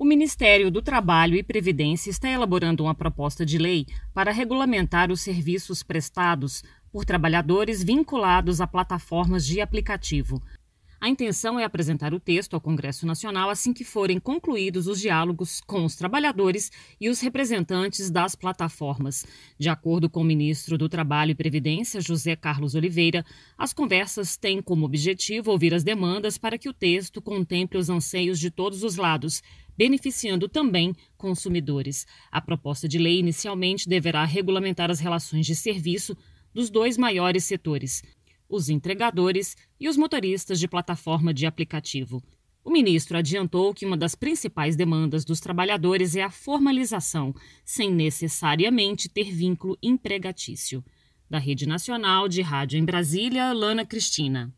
O Ministério do Trabalho e Previdência está elaborando uma proposta de lei para regulamentar os serviços prestados por trabalhadores vinculados a plataformas de aplicativo. A intenção é apresentar o texto ao Congresso Nacional assim que forem concluídos os diálogos com os trabalhadores e os representantes das plataformas. De acordo com o ministro do Trabalho e Previdência, José Carlos Oliveira, as conversas têm como objetivo ouvir as demandas para que o texto contemple os anseios de todos os lados, beneficiando também consumidores. A proposta de lei inicialmente deverá regulamentar as relações de serviço dos dois maiores setores, os entregadores e os motoristas de plataforma de aplicativo. O ministro adiantou que uma das principais demandas dos trabalhadores é a formalização, sem necessariamente ter vínculo empregatício. Da Rede Nacional de Rádio em Brasília, Lana Cristina.